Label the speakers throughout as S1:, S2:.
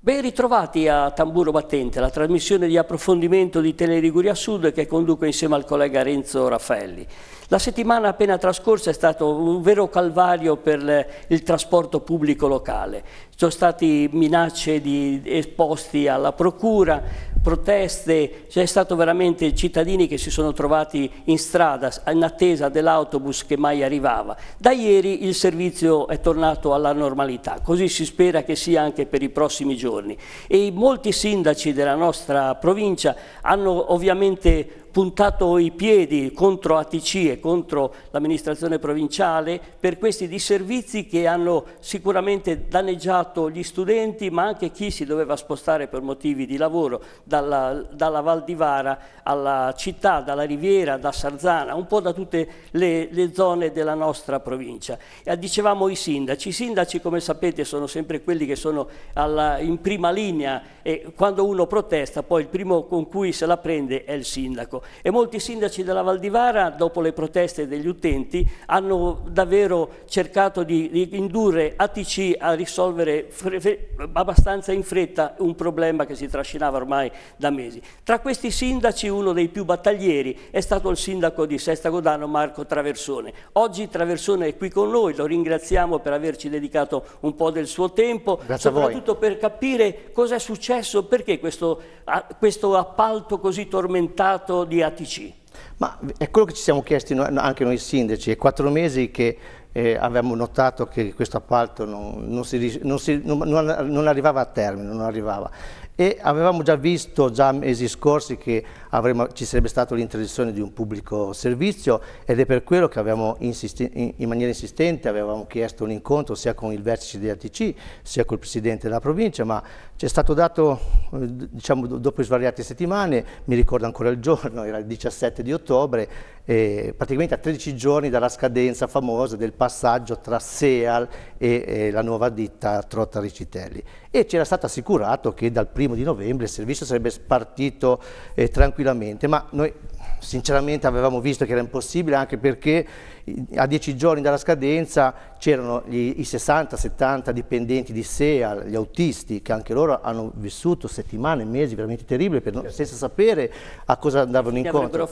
S1: Ben ritrovati a Tamburo Battente, la trasmissione di approfondimento di Teleriguria Sud che conduco insieme al collega Renzo Raffaelli. La settimana appena trascorsa è stato un vero calvario per il trasporto pubblico locale. Ci sono state minacce di, esposti alla procura, proteste, c'è stato veramente cittadini che si sono trovati in strada in attesa dell'autobus che mai arrivava. Da ieri il servizio è tornato alla normalità, così si spera che sia anche per i prossimi giorni. E molti sindaci della nostra provincia hanno ovviamente puntato i piedi contro ATC e contro l'amministrazione provinciale per questi disservizi che hanno sicuramente danneggiato gli studenti ma anche chi si doveva spostare per motivi di lavoro dalla, dalla Val di Vara alla città, dalla Riviera, da Sarzana, un po' da tutte le, le zone della nostra provincia. E dicevamo i sindaci, i sindaci come sapete sono sempre quelli che sono alla, in prima linea e quando uno protesta poi il primo con cui se la prende è il sindaco e molti sindaci della Val di Vara, dopo le proteste degli utenti, hanno davvero cercato di, di indurre ATC a risolvere abbastanza in fretta un problema che si trascinava ormai da mesi. Tra questi sindaci uno dei più battaglieri è stato il sindaco di Sesta Godano Marco Traversone. Oggi Traversone è qui con noi, lo ringraziamo per averci dedicato un po' del suo tempo, Grazie soprattutto per capire cosa è successo, perché questo, questo appalto così tormentato di di ATC. Ma
S2: è quello che ci siamo chiesti anche noi sindaci, è quattro mesi che eh, avevamo notato che questo appalto non, non, si, non, si, non, arrivava a termine, non arrivava e avevamo già visto già mesi scorsi che avremmo, ci sarebbe stata l'introduzione di un pubblico servizio ed è per quello che avevamo in, in, maniera insistente avevamo chiesto un incontro sia con il vertice di ATC sia col presidente della provincia ma ci è stato dato diciamo dopo svariate settimane mi ricordo ancora il giorno era il 17 di ottobre eh, praticamente a 13 giorni dalla scadenza famosa del passaggio tra SEAL e eh, la nuova ditta Trotta Ricitelli e c'era stato assicurato che dal primo primo di novembre il servizio sarebbe partito eh, tranquillamente, ma noi sinceramente avevamo visto che era impossibile anche perché eh, a dieci giorni dalla scadenza c'erano i 60-70 dipendenti di SEA, gli autisti, che anche loro hanno vissuto settimane, mesi veramente terribili non, certo. senza sapere a cosa andavano che incontro.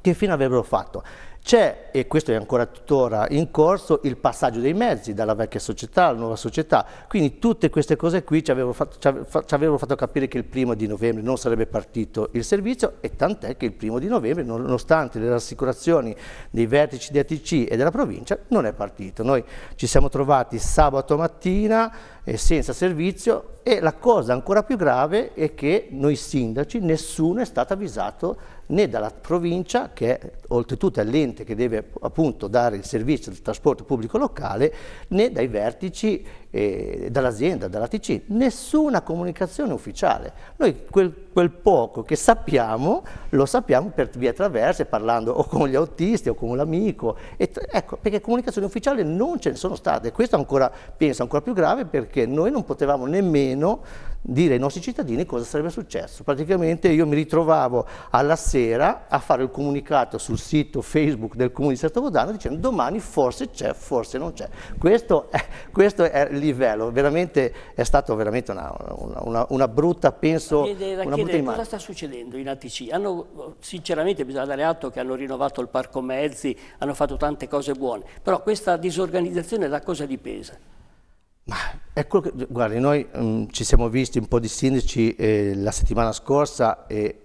S2: Che fine avrebbero fatto? C'è, e questo è ancora tuttora in corso, il passaggio dei mezzi dalla vecchia società alla nuova società, quindi tutte queste cose qui ci avevano fatto, ci avevano fatto capire che il primo di novembre non sarebbe partito il servizio e tant'è che il primo di novembre, nonostante le rassicurazioni dei vertici di ATC e della provincia, non è partito. Noi ci siamo trovati sabato mattina eh, senza servizio e la cosa ancora più grave è che noi sindaci nessuno è stato avvisato né dalla provincia che è oltretutto all'ente che deve appunto dare il servizio del trasporto pubblico locale, né dai vertici, eh, dall'azienda, dalla TC, nessuna comunicazione ufficiale. Noi quel, quel, poco che sappiamo, lo sappiamo per via traverse, parlando o con gli autisti o con l'amico, ecco, perché comunicazioni ufficiali non ce ne sono state. Questo è ancora, penso ancora più grave perché noi non potevamo nemmeno dire ai nostri cittadini cosa sarebbe successo. Praticamente io mi ritrovavo alla sera a fare il comunicato sul sito Facebook del Comune di Sastrovodano dicendo domani forse c'è, forse non c'è. Questo, questo è, il livello, veramente, è stata veramente una, una, una, una, brutta, penso, chiedere, una brutta immagine. Cosa sta
S1: succedendo in ATC? Hanno, sinceramente bisogna dare atto che hanno rinnovato il parco mezzi, hanno fatto tante cose buone, però questa disorganizzazione da cosa dipesa?
S2: Ma è quello che, guardi, noi mh, mm, ci siamo visti un po' di sindaci eh, la settimana scorsa e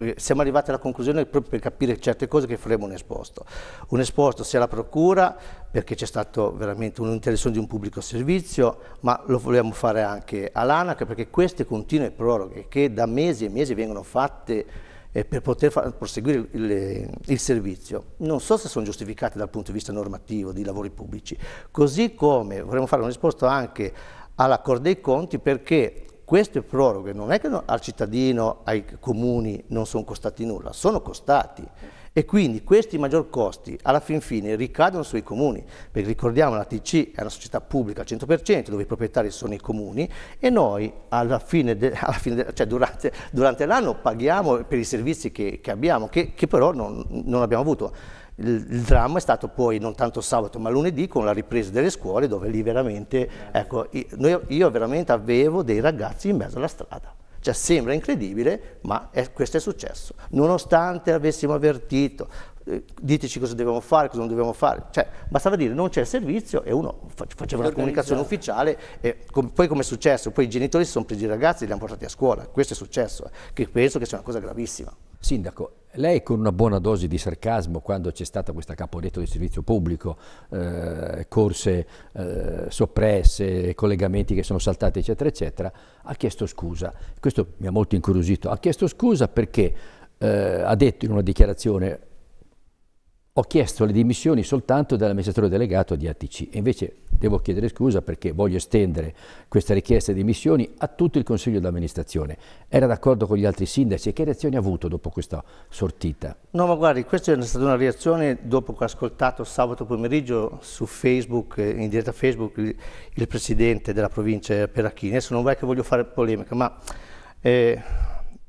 S2: eh, siamo arrivati alla conclusione proprio per capire certe cose che faremo un esposto. Un esposto sia alla procura, perché c'è stato veramente un'interessione di un pubblico servizio, ma lo vogliamo fare anche all'ANAC, perché queste continue proroghe che da mesi e mesi vengono fatte eh, per poter far, proseguire il, il, servizio, non so se sono giustificate dal punto di vista normativo di lavori pubblici, così come vorremmo fare un esposto anche alla Corte dei Conti perché queste proroghe non è che al cittadino, ai comuni non sono costati nulla, sono costati. E quindi questi maggior costi alla fin fine ricadono sui comuni, perché ricordiamo la TC è una società pubblica al 100% dove i proprietari sono i comuni e noi alla fine, de, alla fine de, cioè durante, durante l'anno paghiamo per i servizi che, che abbiamo, che, che però non, non abbiamo avuto. Il, il, dramma è stato poi non tanto sabato ma lunedì con la ripresa delle scuole dove lì veramente, certo. ecco, io, io veramente avevo dei ragazzi in mezzo alla strada. Cioè sembra incredibile, ma è, questo è successo. Nonostante avessimo avvertito, eh, diteci cosa dobbiamo fare, cosa non dobbiamo fare. Cioè, bastava dire non c'è il servizio e uno faceva una comunicazione ufficiale e com poi come è successo? Poi i genitori si sono presi i ragazzi e li hanno portati a scuola. Questo è successo, eh, che penso che sia una cosa gravissima. Sindaco,
S3: lei con una buona dose di sarcasmo quando c'è stata questa caporetto del servizio pubblico, eh, corse eh, soppresse, collegamenti che sono saltati eccetera eccetera, ha chiesto scusa. Questo mi ha molto incuriosito. Ha chiesto scusa perché eh, ha detto in una dichiarazione ho chiesto le dimissioni soltanto dall'amministratore delegato di ATC invece devo chiedere scusa perché voglio estendere questa richiesta di dimissioni a tutto il consiglio d'amministrazione. Era d'accordo con gli altri sindaci e che reazioni ha avuto dopo questa sortita?
S2: No ma guardi, questa è stata una reazione dopo che ho ascoltato sabato pomeriggio su Facebook, eh, in diretta Facebook, il presidente della provincia Peracchini. Adesso non è che voglio fare polemica ma... Eh,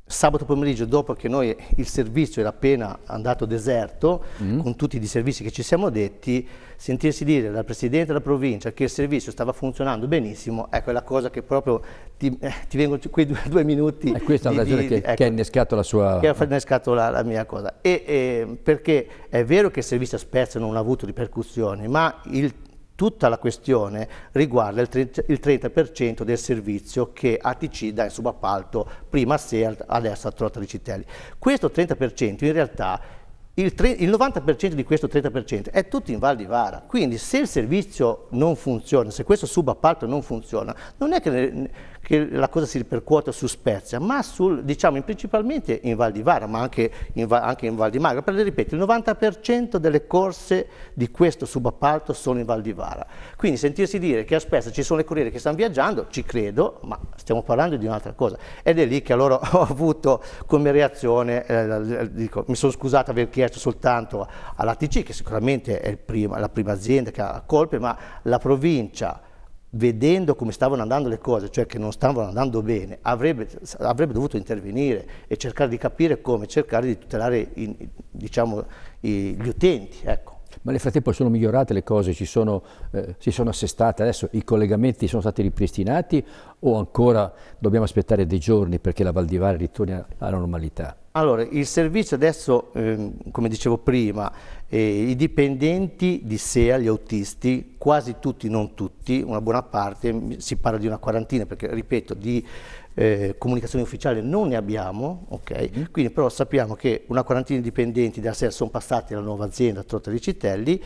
S2: sabato pomeriggio dopo che noi il servizio era appena andato deserto mm. con tutti i servizi che ci siamo detti sentirsi dire dal presidente della provincia che il servizio stava funzionando benissimo ecco è la cosa che proprio ti, eh, ti vengono quei due, due minuti e questa di, è la ragione di, che, ecco,
S3: che, ha innescato la sua che ha
S2: innescato la, la mia cosa e, eh, perché è vero che il servizio a Spezia non ha avuto ripercussioni ma il Tutta la questione riguarda il 30% del servizio che ATC dà in subappalto prima a SEAT, adesso a Trotta di Citelli. Questo 30% in realtà il, 90% di questo 30% è tutto in Val di Vara, quindi se il servizio non funziona, se questo subappalto non funziona, non è che che la cosa si ripercuote su Spezia, ma sul, diciamo, principalmente in Val di Vara, ma anche in, anche in Val di Magra. Perché, ripeto, il 90% delle corse di questo subappalto sono in Val di Vara. Quindi sentirsi dire che a Spezia ci sono le corriere che stanno viaggiando, ci credo, ma stiamo parlando di un'altra cosa. Ed è lì che allora ho avuto come reazione, eh, dico, mi sono scusato aver chiesto soltanto all'ATC, che sicuramente è prima, la prima azienda che ha colpe, ma la provincia vedendo come stavano andando le cose, cioè che non stavano andando bene, avrebbe, avrebbe dovuto intervenire e cercare di capire come, cercare di tutelare in, diciamo, i, gli utenti. Ecco.
S3: Ma nel frattempo sono migliorate le cose, sono, eh, si sono assestate adesso, i collegamenti sono stati ripristinati o ancora dobbiamo aspettare dei giorni perché la Val ritorni alla normalità?
S2: Allora, il servizio adesso, ehm, come dicevo prima, eh, i dipendenti di SEA, gli autisti, quasi tutti, non tutti, una buona parte, si parla di una quarantina, perché ripeto, di eh, comunicazione ufficiale non ne abbiamo, okay? mm. quindi però sappiamo che una quarantina di dipendenti della SEA sono passati alla nuova azienda Trotta di Citelli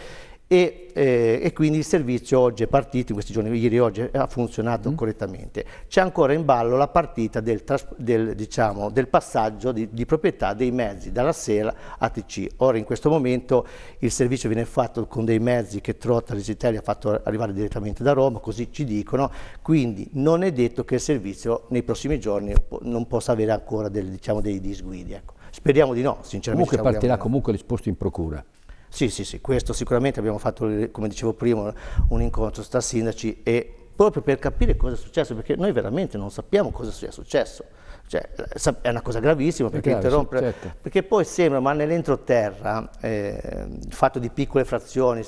S2: e, eh, e, quindi il servizio oggi è partito, in questi giorni, ieri e oggi ha funzionato mm. correttamente. C'è ancora in ballo la partita del, del, diciamo, del passaggio di, di, proprietà dei mezzi dalla SEL a TC. Ora in questo momento il servizio viene fatto con dei mezzi che Trotta Italia ha fatto arrivare direttamente da Roma, così ci dicono, quindi non è detto che il servizio nei prossimi giorni non possa avere ancora del, diciamo, dei disguidi. Ecco. Speriamo di no, sinceramente. Comunque partirà
S3: comunque risposto in
S2: procura. Sì, sì, sì, questo sicuramente abbiamo fatto, come dicevo prima, un incontro tra sindaci e proprio per capire cosa è successo, perché noi veramente non sappiamo cosa sia successo. Cioè, è una cosa gravissima perché grave, interrompere, certo. perché poi sembra, ma nell'entroterra, eh, il fatto di piccole frazioni,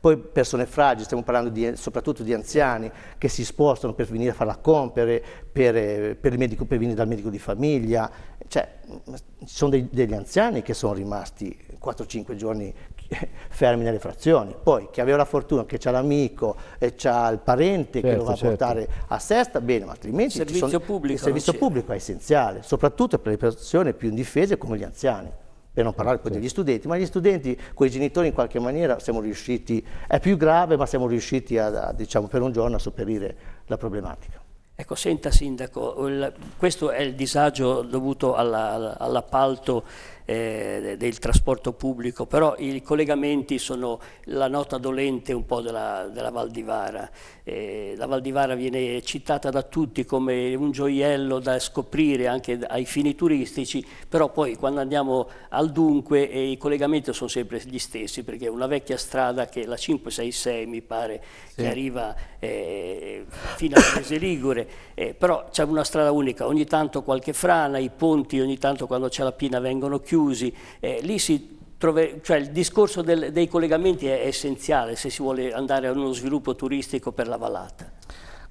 S2: poi persone fragili, stiamo parlando di, soprattutto di anziani che si spostano per venire a fare la compere, per, eh, per, medico, per venire dal medico di famiglia, cioè, ci sono dei, degli anziani che sono rimasti 4-5 giorni fermi nelle frazioni. Poi chi aveva la fortuna che c'ha l'amico e c'ha il parente certo, che lo va a certo. portare certo. a sesta, bene, ma altrimenti il servizio, sono, pubblico, il servizio pubblico è essenziale, soprattutto per le persone più indifese come gli anziani per non parlare poi certo. degli studenti, ma gli studenti con i genitori in qualche maniera siamo riusciti, è più grave, ma siamo riusciti a, a, diciamo, per un giorno a sopperire la problematica.
S1: Ecco, senta Sindaco, il, questo è il disagio dovuto all'appalto eh, del trasporto pubblico, però i collegamenti sono la nota dolente un po' della, della Val di Vara eh, la Val di Vara viene citata da tutti come un gioiello da scoprire anche ai fini turistici, però poi quando andiamo al dunque eh, i collegamenti sono sempre gli stessi, perché è una vecchia strada che è la 566 mi pare, sì. che arriva eh, fino a Paese Ligure, eh, però c'è una strada unica, ogni tanto qualche frana, i ponti ogni tanto quando c'è la pina vengono chiusi, eh, lì si Trove, cioè il discorso del, dei collegamenti è, essenziale se si vuole andare a uno sviluppo turistico per la vallata.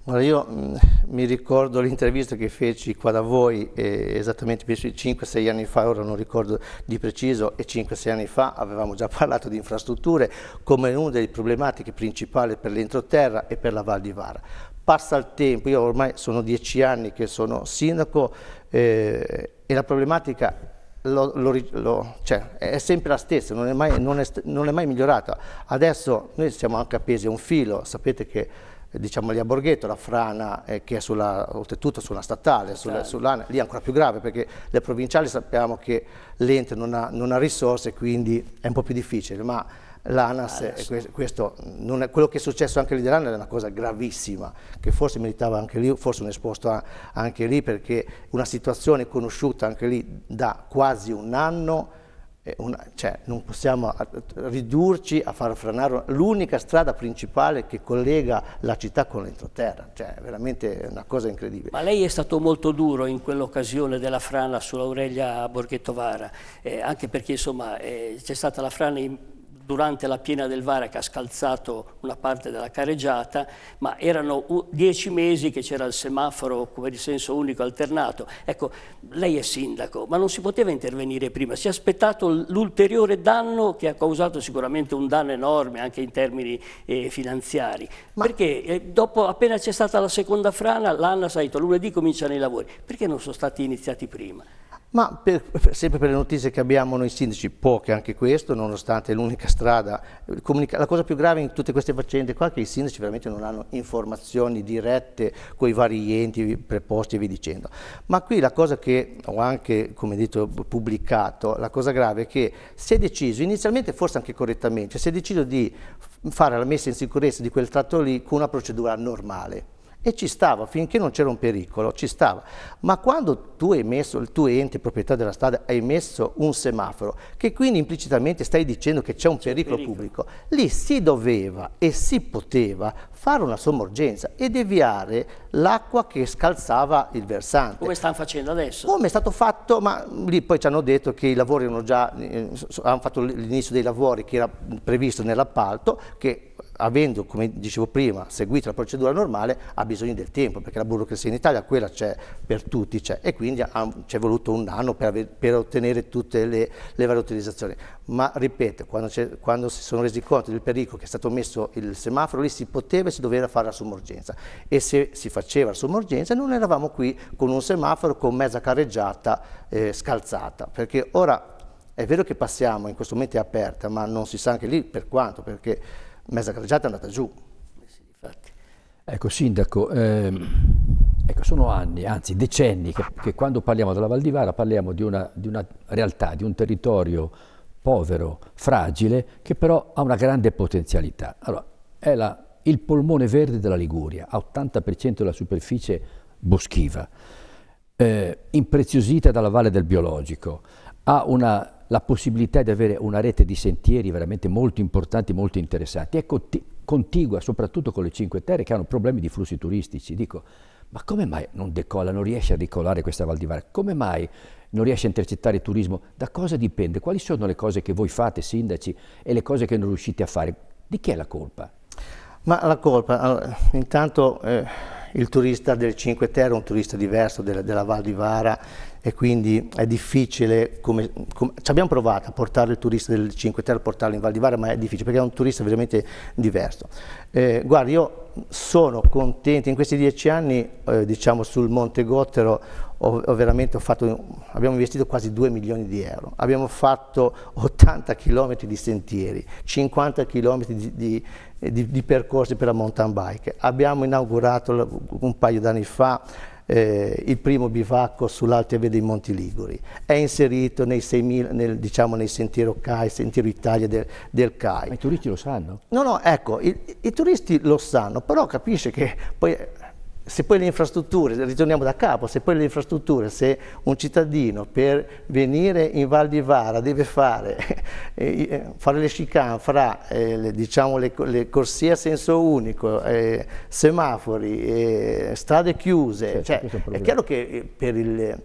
S2: Allora io mh, mm, mi ricordo l'intervista che feci qua da voi eh, esattamente 5-6 anni fa, ora non ricordo di preciso, e 5-6 anni fa avevamo già parlato di infrastrutture come una delle problematiche principali per l'entroterra e per la Val di Vara. Passa il tempo, io ormai sono 10 anni che sono sindaco eh, e la problematica lo, lo, lo, cioè, è sempre la stessa, non è, mai, non, è, non è, mai, migliorata. Adesso noi siamo anche appesi a un filo, sapete che diciamo lì a Borghetto, la frana eh, che è sulla, oltretutto sulla statale, sulla, certo. sull'ANA, lì è ancora più grave perché le provinciali sappiamo che l'ente non ha, non ha risorse quindi è un po' più difficile, ma l'ANAS, ah, quello che è successo anche lì dell'ANAS è una cosa gravissima, che forse meritava anche lì, forse un esposto a, anche lì, perché una situazione conosciuta anche lì da quasi un anno, una, cioè, non possiamo ridurci a far franare l'unica strada principale che collega la città con l'entroterra, cioè veramente una cosa incredibile. Ma
S1: lei è stato molto duro in quell'occasione della frana sull'Aurelia Borghettovara, eh, anche perché insomma eh, c'è stata la frana in durante la piena del Varac ha scalzato una parte della careggiata, ma erano dieci mesi che c'era il semaforo come di senso unico alternato. Ecco, lei è sindaco, ma non si poteva intervenire prima, si è aspettato l'ulteriore danno che ha causato sicuramente un danno enorme anche in termini eh, finanziari, ma... perché eh, dopo, appena c'è stata la seconda frana, l'ANAS ha detto lunedì cominciano i lavori, perché non sono stati iniziati prima?
S2: Ma per, sempre per le notizie che abbiamo noi sindaci, poche anche questo, nonostante l'unica strada, eh, la cosa più grave in tutte queste faccende qua è che i sindaci veramente non hanno informazioni dirette con i vari enti preposti e via dicendo. Ma qui la cosa che ho anche, come detto, pubblicato, la cosa grave è che si è deciso, inizialmente forse anche correttamente, si è deciso di fare la messa in sicurezza di quel tratto lì con una procedura normale e ci stava finché non c'era un pericolo, ci stava. Ma quando tu hai messo, il tuo ente proprietà della strada, hai messo un semaforo, che quindi implicitamente stai dicendo che c'è un, un pericolo pubblico, lì si doveva e si poteva fare una sommorgenza e deviare l'acqua che scalzava il versante.
S1: Come stanno facendo adesso? Come è stato fatto,
S2: ma lì poi ci hanno detto che i lavori erano già, eh, hanno fatto l'inizio dei lavori che era previsto nell'appalto, che avendo, come dicevo prima, seguito la procedura normale, ha bisogno del tempo, perché la burocrazia in Italia, quella c'è per tutti, c'è, e quindi ci è voluto un anno per, avere, per ottenere tutte le, le, varie utilizzazioni. Ma ripeto, quando, quando, si sono resi conto del pericolo che è stato messo il semaforo, lì si poteva e si doveva fare la sommorgenza. E se si faceva la sommorgenza, non eravamo qui con un semaforo con mezza carreggiata eh, scalzata, perché ora è vero che passiamo, in questo momento è aperta, ma non si sa anche lì per quanto, perché mezza carreggiata è andata giù.
S3: Ecco, Sindaco, ehm... Ecco, sono anni, anzi decenni, che, che, quando parliamo della Valdivara parliamo di una, di una, realtà, di un territorio povero, fragile, che però ha una grande potenzialità. Allora, è la, il polmone verde della Liguria, ha 80% della superficie boschiva, eh, impreziosita dalla Valle del Biologico, ha una la possibilità di avere una rete di sentieri veramente molto importanti, molto interessanti, è ecco, contigua soprattutto con le Cinque Terre che hanno problemi di flussi turistici. Dico, ma come mai non decola, non riesce a decolare questa Val di Vara? Come mai non riesce a intercettare il turismo? Da cosa dipende? Quali sono le cose che voi fate,
S2: sindaci, e le cose che non riuscite a fare? Di chi è la colpa? Ma la colpa, allora, intanto eh, il turista del Cinque Terre è un turista diverso della, della Val di Vara e quindi è difficile, come, come, ci abbiamo provato a portare il turista del Cinque Terre, a portarlo in Val di Vara, ma è difficile perché è un turista veramente diverso. Eh, guarda, io sono contento, in questi dieci anni, eh, diciamo sul Monte Gottero, ho, ho veramente fatto, abbiamo investito quasi 2 milioni di euro, abbiamo fatto 80 km di sentieri, 50 km di, di, di, di percorsi per la mountain bike, abbiamo inaugurato un paio d'anni fa eh, il primo bivacco sull'Alte Vele dei Monti Liguri. È inserito nei, 6.000, nel, diciamo, nei sentiero CAI, sentiero Italia del, del, CAI. Ma i turisti lo sanno? No, no, ecco, i, i turisti lo sanno, però capisce che poi se poi le infrastrutture, ritorniamo da capo, se poi le infrastrutture, se un cittadino per venire in Val di Vara deve fare, eh, eh, fare le chicane fra eh, le, diciamo, le, le, corsie a senso unico, eh, semafori, eh, strade chiuse, sì, cioè, è, è chiaro che eh, per il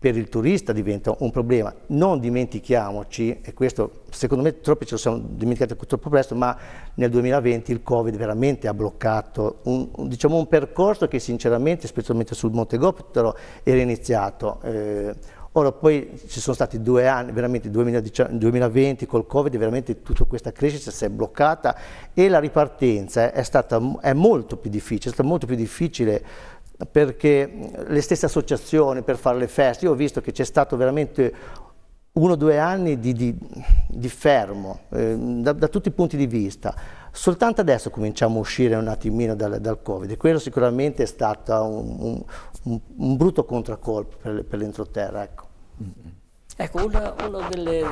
S2: per il turista diventa un problema. Non dimentichiamoci, e questo secondo me troppi ce lo siamo dimenticati troppo presto, ma nel 2020 il Covid veramente ha bloccato un, un, diciamo un percorso che sinceramente, specialmente sul Monte Goptero, era iniziato. Eh, ora poi ci sono stati due anni, veramente 2019, 2020 col Covid, veramente tutta questa crescita si è bloccata e la ripartenza è, stata, è molto più difficile, è stata molto più difficile perché le stesse associazioni per fare le feste, io ho visto che c'è stato veramente uno o due anni di, di, di fermo eh, da, da, tutti i punti di vista. Soltanto adesso cominciamo a uscire un attimino dal, dal Covid e quello sicuramente è stato un, un, un brutto contraccolpo per, per l'entroterra. Ecco,
S1: ecco una, una delle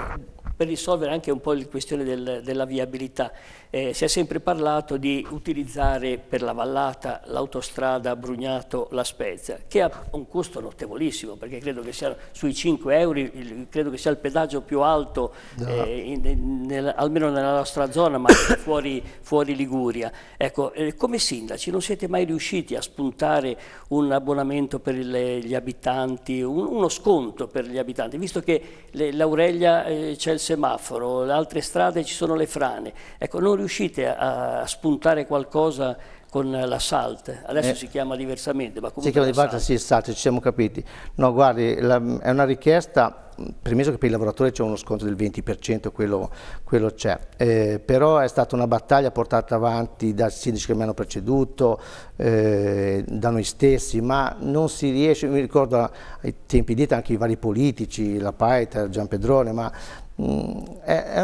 S1: per risolvere anche un po' la questione del, della viabilità. Eh, si è sempre parlato di utilizzare per la vallata l'autostrada Brugnato-La Spezia, che ha un costo notevolissimo, perché credo che sia sui 5 euro, credo che sia il pedaggio più alto, no. eh, in, nel, almeno nella nostra zona, ma fuori, fuori Liguria. Ecco, eh, come sindaci non siete mai riusciti a spuntare un abbonamento per il, gli abitanti, un, uno sconto per gli abitanti, visto che l'Aurelia eh, c'è il semaforo, le altre strade ci sono le frane. Ecco, non riuscite a, a spuntare qualcosa con la SALT, adesso eh, si chiama diversamente, ma comunque... Si chiama diversamente, sì,
S2: SALT, ci siamo capiti. No, guardi, la, è una richiesta premesso che per i lavoratori c'è uno sconto del 20%, quello, quello c'è, eh, però è stata una battaglia portata avanti dal sindaco che mi hanno preceduto, eh, da noi stessi, ma non si riesce, mi ricordo ai tempi di dietro anche i vari politici, la Paita, Gian Pedrone, ma mm, è,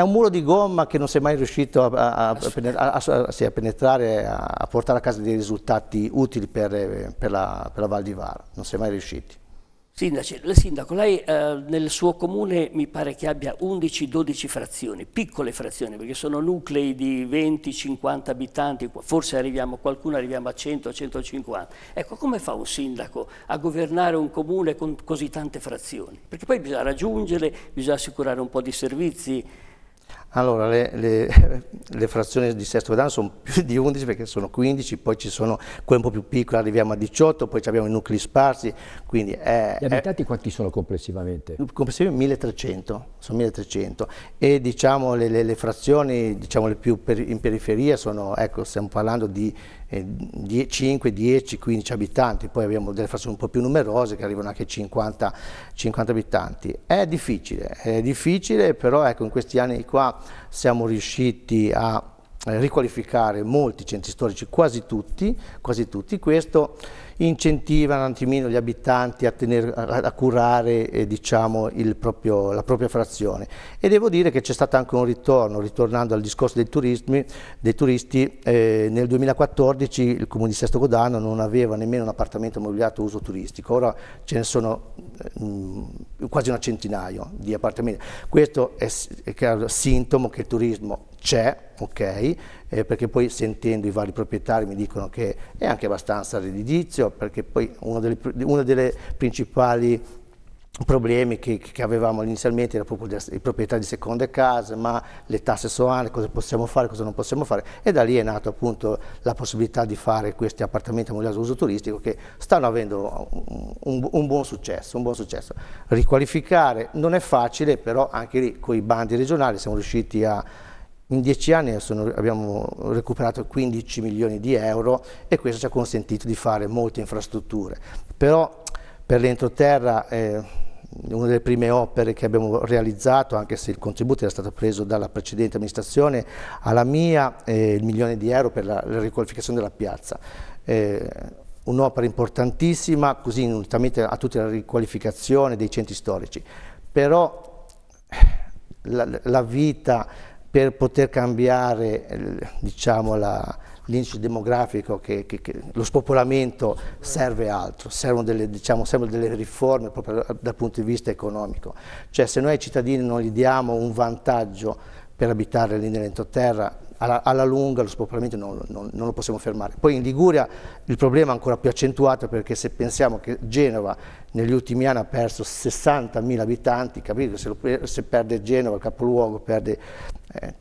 S2: un muro di gomma che non si è mai riuscito a, a, a, a penetrare, a, portare a casa dei risultati utili per, eh, per, la, per la Val di Vara, non si è mai riusciti.
S1: Sindaci, sindaco, lei eh, nel suo comune mi pare che abbia 11-12 frazioni, piccole frazioni, perché sono nuclei di 20-50 abitanti, forse arriviamo, qualcuno arriviamo a 100-150. Ecco, come fa un sindaco a governare un comune con così tante frazioni? Perché poi bisogna raggiungere, bisogna assicurare un po' di servizi.
S2: Allora, le, le, le, frazioni di sesto grado sono più di 11 perché sono 15, poi ci sono quelle un po' più piccole, arriviamo a 18, poi abbiamo i nuclei sparsi, quindi è, Gli abitanti è, quanti sono complessivamente? Complessivamente 1300, sono 1300 e diciamo le, le frazioni diciamo, le più per, in periferia sono, ecco, stiamo parlando di eh, 10, 5, 10, 15 abitanti, poi abbiamo delle frazioni un po' più numerose che arrivano anche a 50, 50 abitanti. È difficile, è difficile, però ecco, in questi anni qua siamo riusciti a riqualificare molti centri storici, quasi tutti, quasi tutti. Questo incentivano un attimino gli abitanti a, tener, a, curare eh, diciamo, proprio, la propria frazione. E devo dire che c'è stato anche un ritorno, ritornando al discorso dei, turismi, dei turisti, eh, nel 2014 il comune di Sesto Godano non aveva nemmeno un appartamento mobiliato a uso turistico, ora ce ne sono mh, eh, quasi una centinaio di appartamenti. Questo è, è sintomo che il turismo c'è, ok? Eh, perché poi sentendo i vari proprietari mi dicono che è anche abbastanza redditizio, perché poi uno delle, uno delle principali problemi che, che, avevamo inizialmente era proprio i proprietari di seconde case, ma le tasse soane, cosa possiamo fare, cosa non possiamo fare e da lì è nata appunto la possibilità di fare questi appartamenti a modalità uso turistico che stanno avendo un, un, buon successo, un buon successo. Riqualificare non è facile, però anche lì con i bandi regionali siamo riusciti a in dieci anni sono, abbiamo recuperato 15 milioni di euro e questo ci ha consentito di fare molte infrastrutture. Però per l'entroterra eh, una delle prime opere che abbiamo realizzato, anche se il contributo era stato preso dalla precedente amministrazione, alla mia eh, il milione di euro per la, la riqualificazione della piazza. Eh, Un'opera importantissima, così unitamente a tutta la riqualificazione dei centri storici. Però la, la vita per poter cambiare eh, diciamo, l'indice demografico, che, che, che, lo spopolamento serve altro, servono delle, diciamo, servono delle, riforme proprio dal punto di vista economico. Cioè se noi ai cittadini non gli diamo un vantaggio per abitare lì nell'entroterra, alla, alla lunga lo spopolamento non, non, non, lo possiamo fermare. Poi in Liguria il problema è ancora più accentuato perché se pensiamo che Genova negli ultimi anni ha perso 60.000 abitanti, capito? Se, lo, se perde Genova, il capoluogo, perde eh,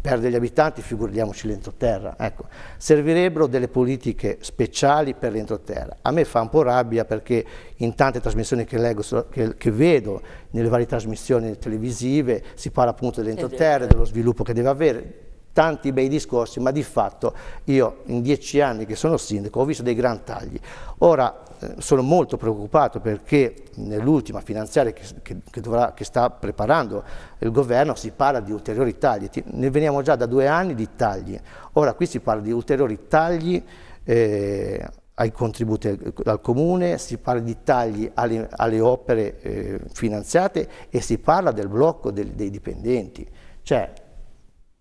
S2: perde gli abitanti, figuriamoci l'entroterra. Ecco, servirebbero delle politiche speciali per l'entroterra. A me fa un po' rabbia perché in tante trasmissioni che leggo, che, che vedo, nelle varie trasmissioni televisive, si parla appunto dell'entroterra, e dello sviluppo che deve avere tanti bei discorsi, ma di fatto io in dieci anni che sono sindaco ho visto dei gran tagli. Ora eh, sono molto preoccupato perché nell'ultima finanziaria che, che, che, dovrà, che, sta preparando il governo si parla di ulteriori tagli, ne veniamo già da due anni di tagli, ora qui si parla di ulteriori tagli eh, ai contributi dal comune, si parla di tagli alle, alle opere eh, finanziate e si parla del blocco del, dei dipendenti. Cioè,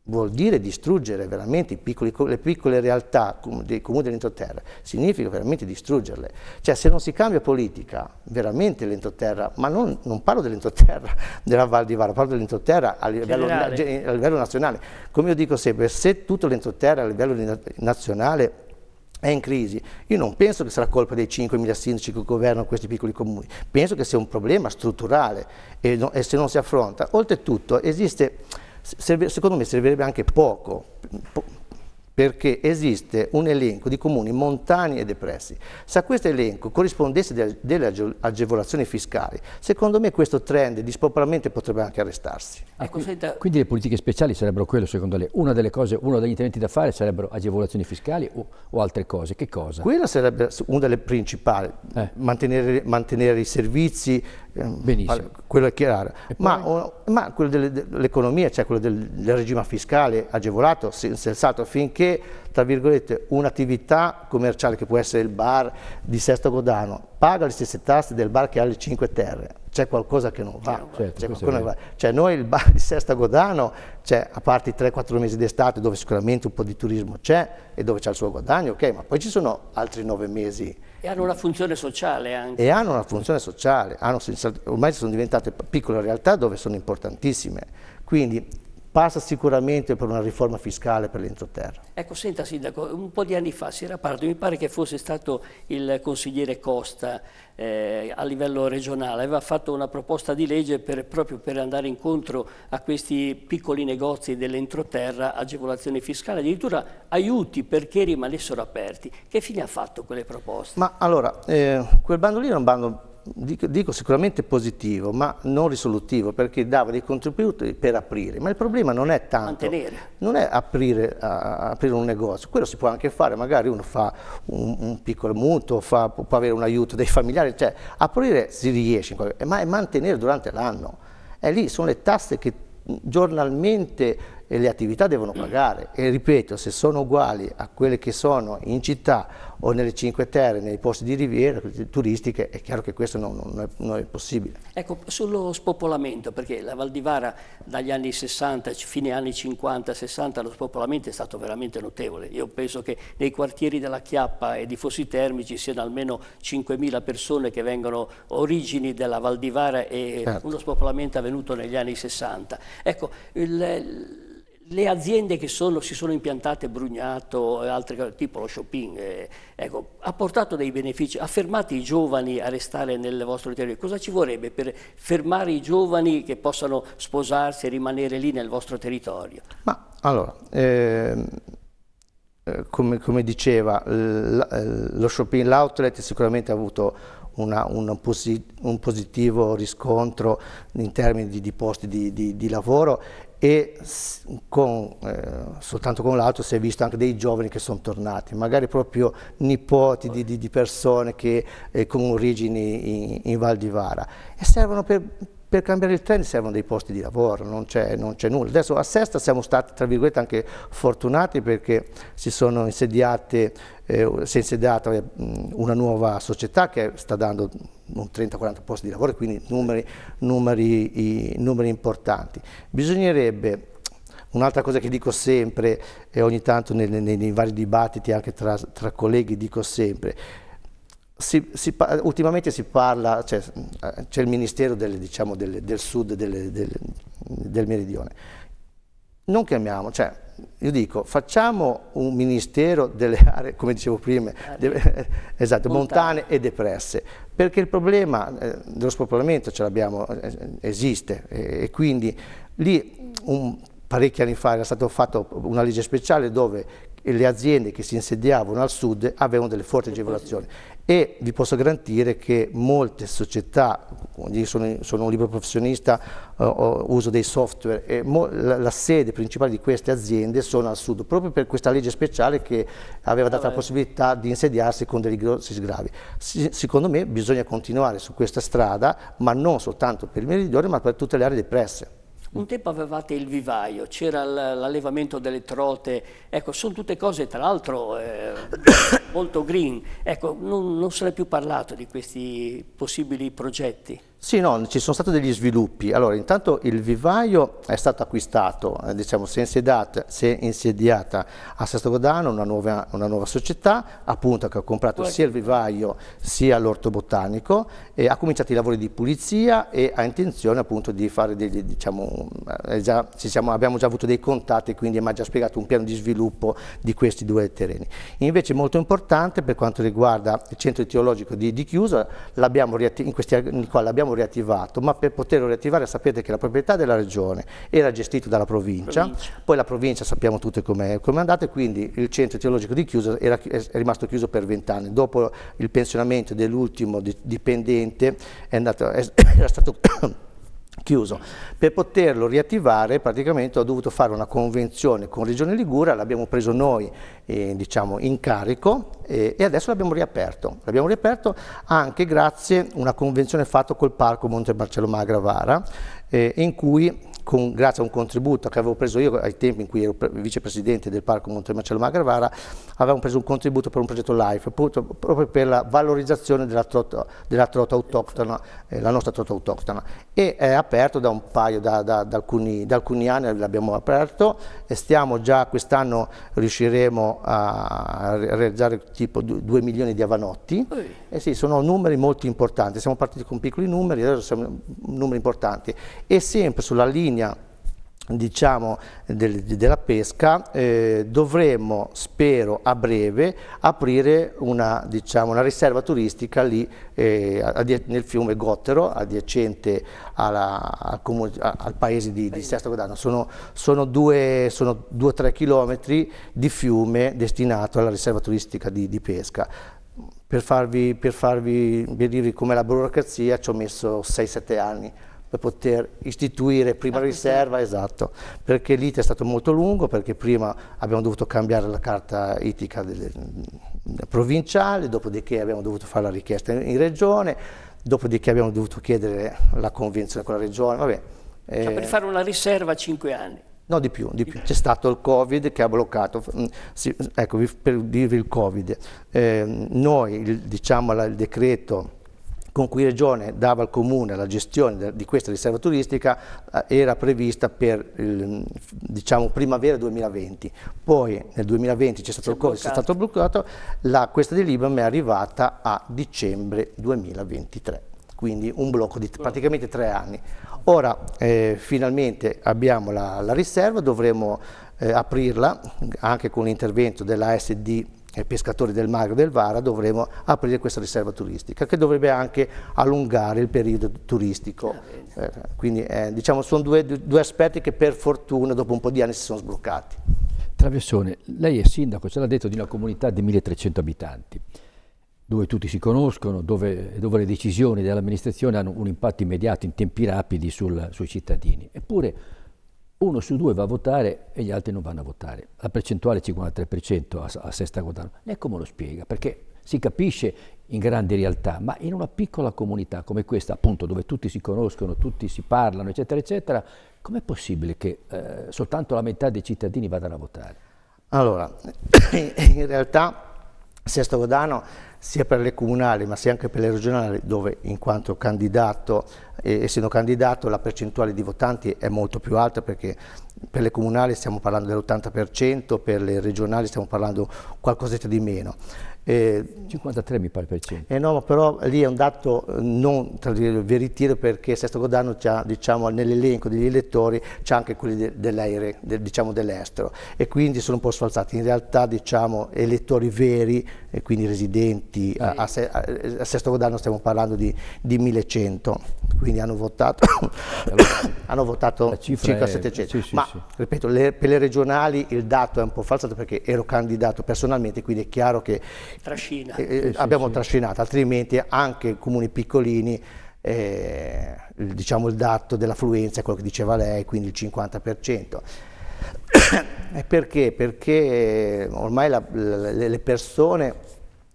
S2: vuol dire distruggere veramente piccoli, le piccole realtà dei comuni dell'entroterra, significa veramente distruggerle. Cioè se non si cambia politica, veramente l'entroterra, ma non, non parlo dell'entroterra, della Val di Varo, parlo dell'entroterra a, a, livello nazionale. Come io dico sempre, se tutto l'entroterra a livello nazionale è in crisi, io non penso che sarà colpa dei 5.000 sindaci che governano questi piccoli comuni, penso che sia un problema strutturale e, no, e se non si affronta. Oltretutto esiste serve, secondo me servirebbe anche poco, po perché esiste un elenco di comuni montani e depressi. Se a questo elenco corrispondesse delle agevolazioni fiscali, secondo me questo trend di spopolamento potrebbe anche arrestarsi.
S3: Ecco, ecco, ah, quindi, quindi le politiche speciali sarebbero quello, secondo lei? Una delle cose, uno degli interventi da fare sarebbero agevolazioni fiscali o, o altre
S2: cose? Che cosa? Quella sarebbe una delle principali, eh. mantenere, mantenere, i servizi, Ehm, Benissimo. Quella è chiara. Ma, ma quello dell'economia, cioè quello del, del, regime fiscale agevolato, sensato, finché, tra virgolette, un'attività commerciale che può essere il bar di Sesto Godano paga le stesse tasse del bar che ha le 5 terre. C'è qualcosa che non va. Certo, qualcosa va. Cioè, noi il bar di Sesto Godano, cioè, a parte i 3-4 mesi d'estate dove sicuramente un po' di turismo c'è e dove c'è il suo guadagno, ok, ma poi ci sono altri 9 mesi
S1: e hanno una funzione sociale anche. E
S2: hanno una funzione sociale, hanno, ormai sono diventate piccole realtà dove sono importantissime. Quindi passa sicuramente per una riforma fiscale per l'entroterra.
S1: Ecco, senta Sindaco, un po' di anni fa si era parlato, mi pare che fosse stato il consigliere Costa eh, a livello regionale, aveva fatto una proposta di legge per, proprio per andare incontro a questi piccoli negozi dell'entroterra, agevolazione fiscale, addirittura aiuti perché rimanessero aperti. Che fine ha fatto quelle proposte?
S2: Ma allora, eh, quel bando lì era un bando dico, dico sicuramente positivo, ma non risolutivo, perché dava dei contributi per aprire. Ma il problema non è tanto, Mantenere. non è aprire, a, aprire un negozio, quello si può anche fare, magari uno fa un, un piccolo mutuo, fa, può avere un aiuto dei familiari, cioè aprire si riesce, ma è mantenere durante l'anno. E lì sono le tasse che giornalmente le attività devono pagare e ripeto se sono uguali a quelle che sono in città o nelle Cinque Terre, nei posti di riviera turistiche, è chiaro che questo non, non, è, non, è, possibile.
S1: Ecco, sullo spopolamento, perché la Valdivara dagli anni 60, fine anni 50, 60, lo spopolamento è stato veramente notevole. Io penso che nei quartieri della Chiappa e di Fossi Termi ci siano almeno 5.000 persone che vengono origini della Valdivara e certo. uno spopolamento avvenuto negli anni 60. Ecco, il, le aziende che sono, si sono impiantate Brugnato e altre, tipo lo shopping, eh, ecco, ha portato dei benefici, ha fermato i giovani a restare nel vostro territorio. Cosa ci vorrebbe per fermare i giovani che possano sposarsi e rimanere lì nel vostro territorio?
S2: Ma allora, ehm, eh, come, come, diceva, lo shopping, l'outlet sicuramente ha avuto una, un, positivo riscontro in termini di, di posti di, di, di lavoro e con, eh, soltanto con l'altro si è visto anche dei giovani che sono tornati, magari proprio nipoti di, di persone che, eh, con origini in, in Val di Vara e servono per per cambiare il trend servono dei posti di lavoro, non c'è, nulla. Adesso a Sesta siamo stati, tra virgolette, anche fortunati perché si, insediate, eh, si è insediata una nuova società che sta dando un 30-40 posti di lavoro, quindi numeri, numeri, numeri importanti. Bisognerebbe Un'altra cosa che dico sempre e ogni tanto nei, nei, nei vari dibattiti anche tra, tra colleghi dico sempre, si, si, ultimamente si parla, cioè, c'è cioè, il Ministero delle, diciamo, delle, del Sud delle, del Meridione. Non chiamiamo, cioè, io dico, facciamo un Ministero delle aree, come dicevo prima, de, esatto, montane. montane. e depresse, perché il problema eh, dello spopolamento ce l'abbiamo, eh, esiste, eh, e quindi lì un, parecchi anni fa era stata fatta una legge speciale dove le aziende che si insediavano al sud avevano delle forti agevolazioni e vi posso garantire che molte società, sono, sono un libro professionista, uh, uso dei software, e mo, la, la, sede principale di queste aziende sono al sud, proprio per questa legge speciale che aveva dato ah, la eh. possibilità di insediarsi con dei grossi sgravi. Si, secondo me bisogna continuare su questa strada, ma non soltanto per il meridione, ma per tutte le aree depresse.
S1: Un tempo avevate il vivaio, c'era l'allevamento delle trote, ecco, sono tutte cose tra l'altro eh, molto green, ecco, non, non ne è più parlato di questi possibili progetti.
S2: Sì, no, ci sono stati degli sviluppi. Allora, intanto il vivaio è stato acquistato, eh, diciamo, si è, si è, insediata a Sesto Godano una nuova, una nuova società, appunto, che ha comprato sia il vivaio sia l'orto botanico, e ha cominciato i lavori di pulizia e ha intenzione appunto di fare degli, diciamo, eh, già, siamo, abbiamo già avuto dei contatti, quindi mi ha già spiegato un piano di sviluppo di questi due terreni. Invece molto importante per quanto riguarda il centro teologico di, di Chiusa, in questi anni qua l'abbiamo l'abbiamo riattivato, ma per poterlo riattivare sapete che la proprietà della regione era gestita dalla provincia, provincia. poi la provincia sappiamo tutti come è, com è andata e quindi il centro teologico di Chiuso era, è rimasto chiuso per vent'anni. Dopo il pensionamento dell'ultimo dipendente è andato, è, era stato chiuso. Per poterlo riattivare praticamente ho dovuto fare una convenzione con Regione Ligura, l'abbiamo preso noi eh, diciamo, in carico eh, e adesso l'abbiamo riaperto. L'abbiamo riaperto anche grazie a una convenzione fatta col Parco Monte Marcello Magravara eh, in cui con, grazie a un contributo che avevo preso io ai tempi in cui ero vicepresidente del Parco Monte Marcello Magravara, avevamo preso un contributo per un progetto LIFE, proprio per la valorizzazione della trota, della trota autoctona, eh, la nostra trota autoctona. E è aperto da un paio, da, da, da, alcuni, da alcuni, anni l'abbiamo aperto e stiamo già quest'anno riusciremo a realizzare tipo 2 milioni di avanotti. Eh sì, sono numeri molto importanti, siamo partiti con piccoli numeri, adesso siamo numeri importanti e sempre sulla linea linea diciamo, del, della pesca eh, dovremo spero a breve aprire una, diciamo, una riserva turistica lì eh, nel fiume Gottero adiacente alla, al, al, paese di, di Sesto Godano sono, sono o tre chilometri di fiume destinato alla riserva turistica di, di pesca per farvi, per farvi vedere com'è la burocrazia ci ho messo 6-7 anni per poter istituire prima la ecco, riserva, sì. esatto, perché l'ite è stato molto lungo, perché prima abbiamo dovuto cambiare la carta itica delle, mm, provinciale, dopodiché abbiamo dovuto fare la richiesta in, in, regione, dopodiché abbiamo dovuto chiedere la convenzione con la regione, vabbè. Cioè, eh. per fare
S1: una riserva a cinque anni?
S2: No, di più, di più. C'è stato il Covid che ha bloccato, mm, sì, ecco, per dirvi il Covid, eh, noi, il, diciamo, la, il decreto con cui Regione dava al Comune la gestione di questa riserva turistica eh, era prevista per diciamo, primavera 2020, poi nel 2020 c'è stato il Covid, è stato bloccato, la, questa delibera mi è arrivata a dicembre 2023 quindi un blocco di praticamente tre anni. Ora eh, finalmente abbiamo la, la riserva, dovremo eh, aprirla anche con l'intervento dell'ASD ai eh, pescatori del Magro e del Vara dovremo aprire questa riserva turistica che dovrebbe anche allungare il periodo turistico. Ah, eh, quindi eh, diciamo sono due, due, aspetti che per fortuna dopo un po' di anni si sono sbloccati.
S3: Traversone, lei è sindaco, ce l'ha detto, di una comunità di 1300 abitanti dove tutti si conoscono, dove, dove le decisioni dell'amministrazione hanno un impatto immediato in tempi rapidi sul, sui cittadini. Eppure uno su due va a votare e gli altri non vanno a votare. La percentuale è 53% a, a Sesta Godano. Lei come lo spiega? Perché si capisce in grandi realtà, ma in una piccola comunità come questa, appunto, dove tutti si conoscono, tutti si parlano, eccetera, eccetera, com'è possibile che eh, soltanto la metà dei cittadini vadano a votare?
S2: Allora, in realtà sia Stogodano sia per le comunali ma sia anche per le regionali dove in quanto candidato, eh, essendo candidato la percentuale di votanti è molto più alta perché per le comunali stiamo parlando dell'80%, per le regionali stiamo parlando qualcosetta di meno. Eh, 53 mi pare per cento. Eh no, però lì è un dato eh, non veritiero perché Sesto Godano diciamo, nell'elenco degli elettori c'è anche quelli de, dell'aere, de, diciamo dell'estero e quindi sono un po' sfalsati. In realtà diciamo elettori veri e quindi residenti, a, a, a Sesto Godano stiamo parlando di, di 1100, quindi hanno votato, allora, hanno votato circa è, 700. Sì, sì, Ma sì. ripeto, le, per le regionali il dato è un po' falsato perché ero candidato personalmente, quindi è chiaro che
S1: Trascina. Eh, abbiamo trascinato,
S2: altrimenti anche comuni piccolini eh, diciamo il dato dell'affluenza è quello che diceva lei, quindi il 50%. Eh, perché? Perché eh, ormai la, la, le persone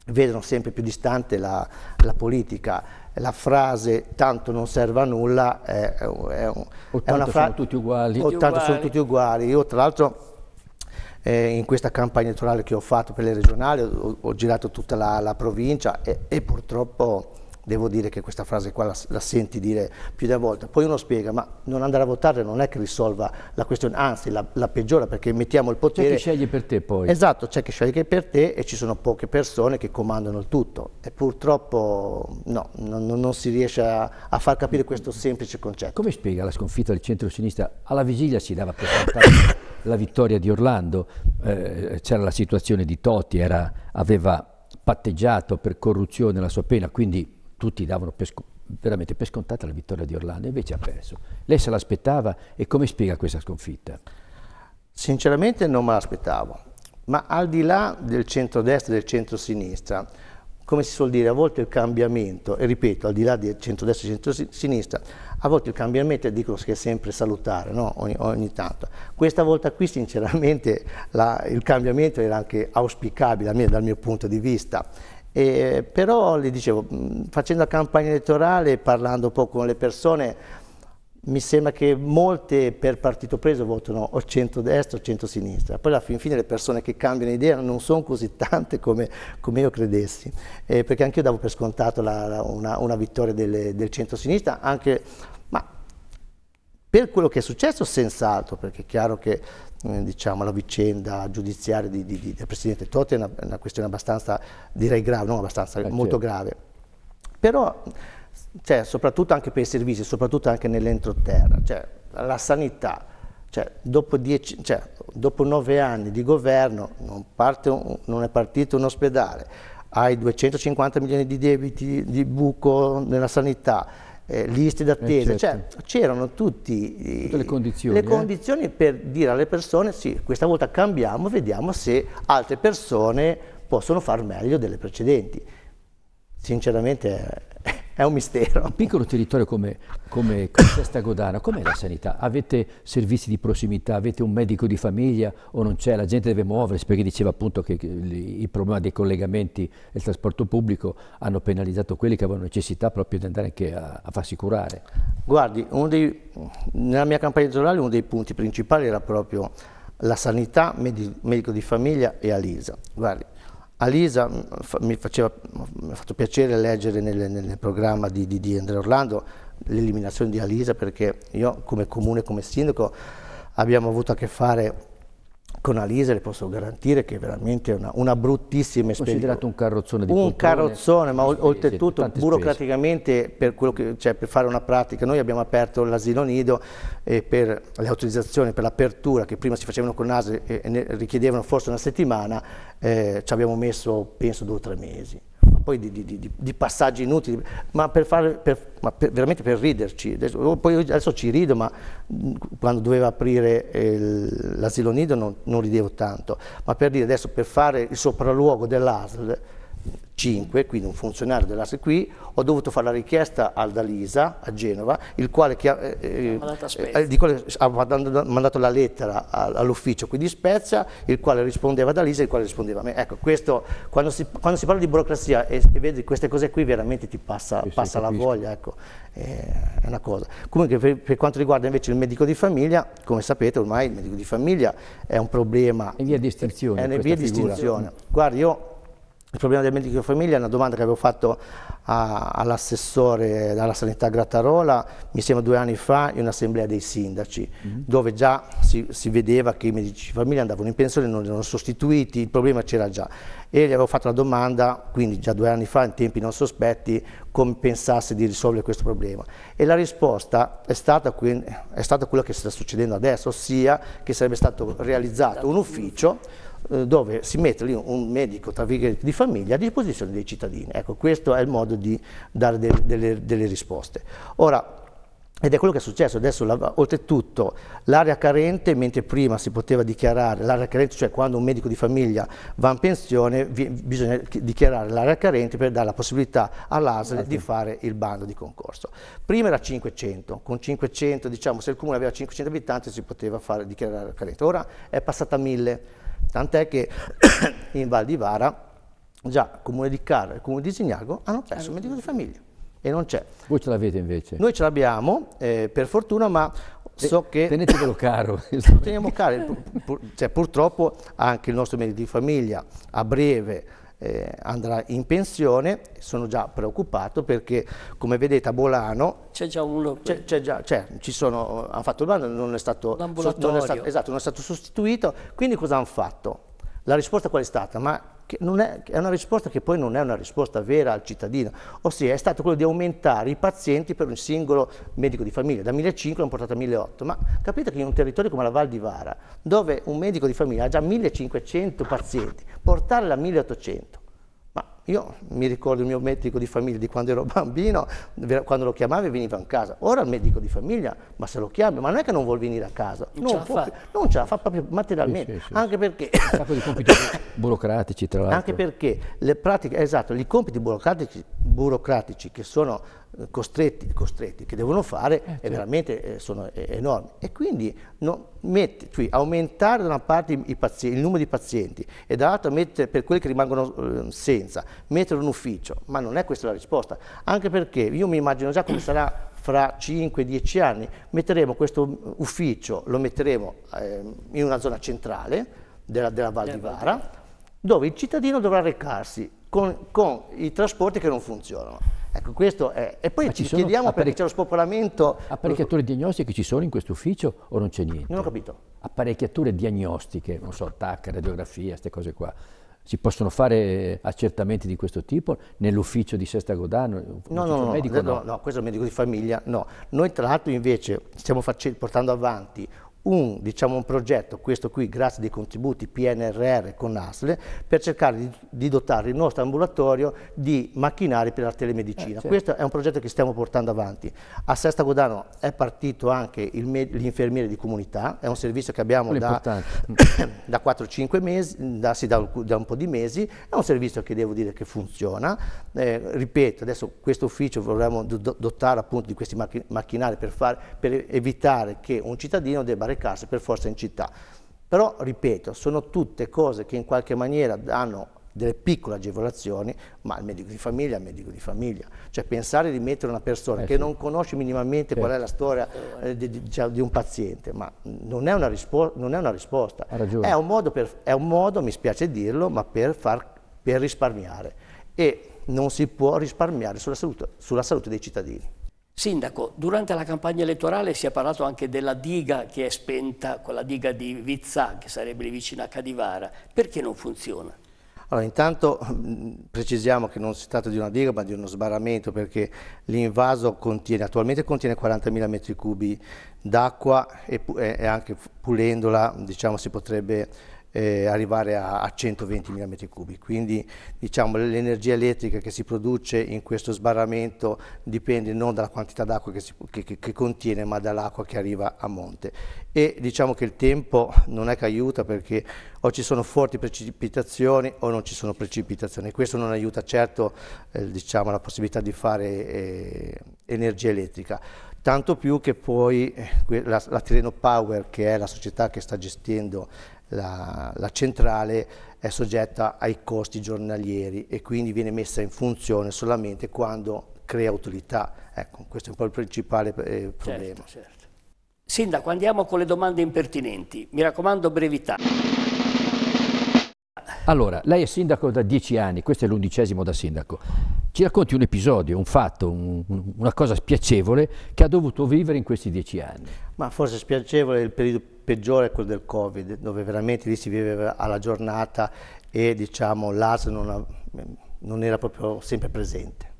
S2: vedono sempre più distante la, la, politica. La frase tanto non serve a nulla è, è, è una frase... sono tutti uguali. O tanto sono tutti uguali. Io tra l'altro eh, in questa campagna elettorale che ho fatto per le regionali ho, ho girato tutta la, la provincia e, e purtroppo Devo dire che questa frase qua la, la senti dire più di una volta. Poi uno spiega, ma non andare a votare non è che risolva la questione, anzi la, la peggiora perché mettiamo il potere... C'è chi sceglie
S3: per te poi.
S2: Esatto, c'è chi sceglie per te e ci sono poche persone che comandano il tutto. E purtroppo no, non, non si riesce a, a, far capire questo semplice concetto. Come spiega la sconfitta del centro-sinistra? Alla vigilia si dava per scontato
S3: la vittoria di Orlando, eh, c'era la situazione di Totti, era, aveva patteggiato per corruzione la sua pena, quindi tutti davano per veramente per scontata la
S2: vittoria di Orlando, invece ha perso. Lei se l'aspettava e come spiega questa sconfitta? Sinceramente non me l'aspettavo, ma al di là del centrodestra e del centrosinistra, come si suol dire, a volte il cambiamento, e ripeto, al di là del centrodestra e centrosinistra, a volte il cambiamento dicono che è sempre salutare, no? ogni, ogni, tanto. Questa volta qui sinceramente la, il cambiamento era anche auspicabile mia, dal mio punto di vista e, però le dicevo, facendo la campagna elettorale, parlando un po' con le persone, mi sembra che molte per partito preso votano o centro-destra o centro-sinistra. Poi alla fin fine le persone che cambiano idea non sono così tante come, come io credessi, eh, perché anche io davo per scontato la, la, una, una, vittoria del, del centro-sinistra, anche, ma per quello che è successo senz'altro, perché è chiaro che eh, diciamo, la vicenda giudiziaria di, di, di, del Presidente Totti è una, una, questione abbastanza, direi grave, non abbastanza, eh, molto certo. grave. Però, cioè, soprattutto anche per i servizi, soprattutto anche nell'entroterra, cioè, la sanità, cioè, dopo, dieci, cioè, dopo, nove anni di governo non, un, non, è partito un ospedale, hai 250 milioni di debiti di buco nella sanità, eh, liste d'attesa, eh, certo. cioè c'erano tutte le eh, condizioni, le eh. condizioni eh? per dire alle persone sì, questa volta cambiamo, vediamo se altre persone possono far meglio delle precedenti. Sinceramente è un mistero. Un piccolo territorio come,
S3: come Contesta Godana, com'è la sanità? Avete servizi di prossimità? Avete un medico di famiglia o non c'è? La gente deve muoversi perché diceva appunto che il problema dei collegamenti e il trasporto pubblico hanno penalizzato quelli che avevano necessità proprio di andare anche a, a farsi curare.
S2: Guardi, dei, nella mia campagna elettorale uno dei punti principali era proprio la sanità, medico di famiglia e Alisa. Guardi, Alisa mm, mi, faceva, mi ha fatto piacere leggere nel, nel programma di, di, di Andrea Orlando l'eliminazione di Alisa perché io come comune, come sindaco abbiamo avuto a che fare con Alisa le posso garantire che è veramente una, una bruttissima esperienza. Considerato un carrozzone di Un portone, carrozzone, ma spese, oltretutto burocraticamente per, che, cioè, per, fare una pratica, noi abbiamo aperto l'asilo nido e eh, per le autorizzazioni per l'apertura che prima si facevano con l'ASE e, e richiedevano forse una settimana, eh, ci abbiamo messo penso due o tre mesi poi di, di, di, passaggi inutili, ma, per fare, per, ma per, veramente per riderci. Adesso, oh, poi adesso ci rido, ma quando doveva aprire eh, l'asilo nido non, non ridevo tanto, ma per dire adesso per fare il sopralluogo dell'ASL 5, quindi un funzionario dell'asse qui, ho dovuto fare la richiesta al Dalisa a Genova, il quale eh, eh, ha, mandato eh, la lettera all'ufficio qui di Spezia, il quale rispondeva a Dalisa e il quale rispondeva a me. Ecco, questo, quando, si, quando si parla di burocrazia e, e, vedi queste cose qui veramente ti passa, sì, passa la voglia, ecco, eh, è una cosa. Comunque per, per, quanto riguarda invece il medico di famiglia, come sapete ormai il medico di famiglia è un problema... È via di estinzione. È in via di estinzione. Guardi, io il problema del medico di famiglia è una domanda che avevo fatto all'assessore della sanità Grattarola, mi sembra due anni fa, in un'assemblea dei sindaci, mm -hmm. dove già si, si, vedeva che i medici di famiglia andavano in pensione, non erano sostituiti, il problema c'era già. E gli avevo fatto la domanda, quindi già due anni fa, in tempi non sospetti, come pensasse di risolvere questo problema. E la risposta è stata, è stata quella che sta succedendo adesso, ossia che sarebbe stato realizzato un ufficio eh, dove si mette lì un medico di famiglia a disposizione dei cittadini. Ecco, questo è il modo di dare delle, delle, delle risposte. Ora, ed è quello che è successo adesso, la, oltretutto l'area carente, mentre prima si poteva dichiarare l'area carente, cioè quando un medico di famiglia va in pensione, vi, bisogna dichiarare l'area carente per dare la possibilità all'ASL ah, di fare il bando di concorso. Prima era 500, con 500 diciamo se il comune aveva 500 abitanti si poteva fare, dichiarare l'area carente, ora è passata a 1000 Tant'è che in Val di Vara già il Comune di Carra e il Comune di Zignago hanno perso il medico di famiglia e non c'è. Voi ce l'avete invece? Noi ce l'abbiamo, eh, per fortuna, ma so che... Tenetevelo caro. Teniamo caro, pur, pur, cioè, purtroppo anche il nostro medico di famiglia a breve eh, andrà in pensione, sono già preoccupato perché come vedete a Bolano c'è già uno c'è, c'è già, c'è, ci sono, hanno fatto il bando, non è stato, non è stato, esatto, non è stato sostituito, quindi cosa hanno fatto? La risposta qual è stata? Ma è, è, una risposta che poi non è una risposta vera al cittadino, ossia è stato quello di aumentare i pazienti per un singolo medico di famiglia, da 1.500 l'hanno portato a 1.800, ma capite che in un territorio come la Val di Vara, dove un medico di famiglia ha già 1.500 pazienti, portarla a 1.800 io mi ricordo il mio medico di famiglia di quando ero bambino, quando lo chiamavi veniva a casa. Ora il medico di famiglia, ma se lo chiami, ma non è che non vuol venire a casa, non, ce, la fa. non ce la fa proprio materialmente, sì, sì, sì. anche perché... Un sacco di compiti
S3: burocratici tra l'altro. Anche
S2: perché le pratiche, esatto, i compiti burocratici, burocratici che sono costretti, costretti che devono fare eh, certo. veramente eh, sono eh, enormi. E quindi no, metti, cioè, aumentare da una parte pazienti, il numero di pazienti e dall'altra mettere, per quelli che rimangono eh, senza, mettere un ufficio, ma non è questa la risposta, anche perché io mi immagino già come sarà fra 5-10 anni, metteremo questo ufficio, lo metteremo ehm, in una zona centrale della, della Val di Vara, dove il cittadino dovrà recarsi con, con i trasporti che non funzionano Ecco, questo è. E poi ma ci sono, chiediamo perché, perché c'è lo spopolamento. Apparecchiature
S3: diagnostiche ci sono in questo ufficio o non c'è niente? Non ho capito. Apparecchiature diagnostiche, non so, TAC, radiografia, queste cose qua. Si possono fare eh, accertamenti di questo tipo nell'ufficio di Sesta Godano? No no no, medico, no, no,
S2: no, questo è il medico di famiglia, no. Noi tra l'altro invece stiamo facendo, portando avanti un, diciamo, un, progetto, questo qui grazie ai contributi PNRR con ASLE, per cercare di, di dotare il nostro ambulatorio di macchinari per la telemedicina. Eh, certo. Questo è un progetto che stiamo portando avanti. A Sesta Godano è partito anche l'infermiere di comunità, è un servizio che abbiamo da, da 4-5 mesi, da, sì, da, un, da, un po' di mesi, è un servizio che devo dire che funziona. Eh, ripeto, adesso questo ufficio vorremmo dotare appunto di questi macchinari per, far, per evitare che un cittadino debba recarsi per forza in città. Però, ripeto, sono tutte cose che in qualche maniera danno delle piccole agevolazioni, ma il medico di famiglia è il medico di famiglia. Cioè pensare di mettere una persona eh, che sì. non conosce minimamente sì. qual è la certo. storia eh, di, diciamo, di, un paziente, ma non è una, non è una risposta. È un, per, è un, modo mi spiace dirlo, ma per, far, per risparmiare. E non si può risparmiare sulla salute, sulla salute dei cittadini.
S1: Sindaco, durante la campagna elettorale si è parlato anche della diga che è spenta, quella diga di Vizza, che sarebbe lì vicino a Cadivara. Perché non funziona?
S2: Allora, intanto precisiamo che non si tratta di una diga ma di uno sbarramento perché l'invaso contiene, attualmente contiene 40.000 metri cubi d'acqua e, e, anche pulendola diciamo, si potrebbe eh, arrivare a, a 120.000 metri cubi. Quindi diciamo, l'energia elettrica che si produce in questo sbarramento dipende non dalla quantità d'acqua che, che, che, contiene, ma dall'acqua che arriva a monte. E diciamo che il tempo non è che aiuta perché o ci sono forti precipitazioni o non ci sono precipitazioni. Questo non aiuta certo eh, diciamo, la possibilità di fare eh, energia elettrica tanto più che poi eh, la, la Tireno Power, che è la società che sta gestendo la, la centrale è soggetta ai costi giornalieri e quindi viene messa in funzione solamente quando crea utilità. Ecco, questo è un po' il principale eh, problema.
S1: Certo, certo. Sindaco, andiamo con le domande impertinenti. Mi raccomando, brevità.
S3: Allora, lei è sindaco da dieci anni, questo è l'undicesimo da sindaco. Ci racconti un episodio, un fatto, un, una cosa spiacevole che ha dovuto vivere in questi dieci anni.
S2: Ma forse spiacevole il periodo peggiore è quello del Covid, dove veramente lì si viveva alla giornata e diciamo l'AS non, non
S1: era proprio sempre presente.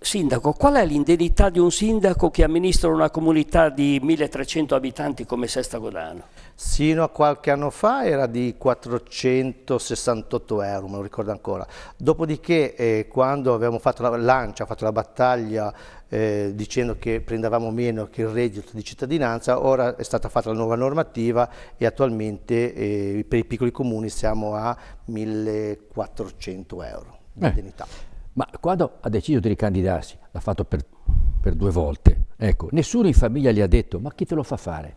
S1: Sindaco, qual è l'indennità di un sindaco che amministra una comunità di 1300 abitanti come Sesta Godano? Sino a qualche
S2: anno fa era di 468 euro, me lo ricordo ancora. Dopodiché eh, quando abbiamo fatto la lancia, fatto la battaglia eh, dicendo che prendevamo meno che il reddito di cittadinanza, ora è stata fatta la nuova normativa e attualmente eh, per i piccoli comuni siamo a 1400 euro
S3: di indennità. Ma quando ha deciso di ricandidarsi, l'ha fatto per, per due volte, ecco, nessuno in famiglia gli ha detto ma chi te lo fa
S2: fare?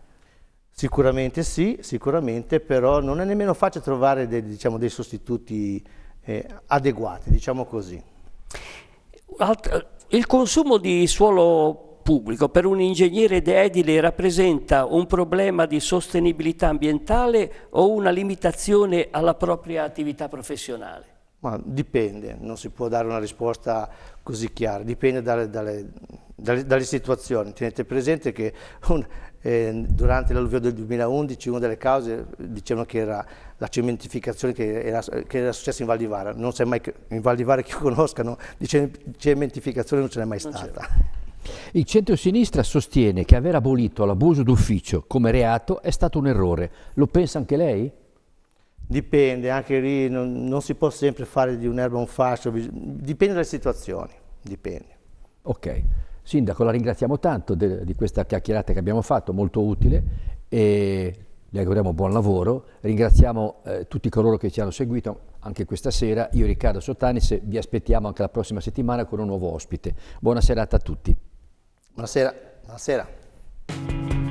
S2: Sicuramente sì, sicuramente, però non è nemmeno facile trovare dei, diciamo, dei sostituti eh, adeguati,
S1: diciamo così. Il consumo di suolo pubblico per un ingegnere edile rappresenta un problema di sostenibilità ambientale o una limitazione alla propria attività professionale?
S2: Ma dipende, non si può dare una risposta così chiara, dipende dalle, dalle, dalle, dalle situazioni. Tenete presente che un, eh, durante l'alluvione del 2011 una delle cause dicevano che era la cementificazione che era, che era successa in Val di Vara. Non c'è mai, in Val di Vara che conoscano, di cementificazione non ce n'è mai non stata.
S3: Il centro-sinistra sostiene che aver abolito l'abuso d'ufficio come reato è stato un errore. Lo pensa
S2: anche lei? Dipende, anche lì non, non si può sempre fare di un'erba un fascio, dipende dalle situazioni, dipende.
S3: Ok, Sindaco la ringraziamo tanto de, di questa chiacchierata che abbiamo fatto, molto utile e le auguriamo buon lavoro, ringraziamo eh, tutti coloro che ci hanno seguito anche questa sera, io Riccardo Sottanis vi aspettiamo anche la prossima settimana con un nuovo ospite. Buona serata a tutti.
S2: Buonasera. Buonasera.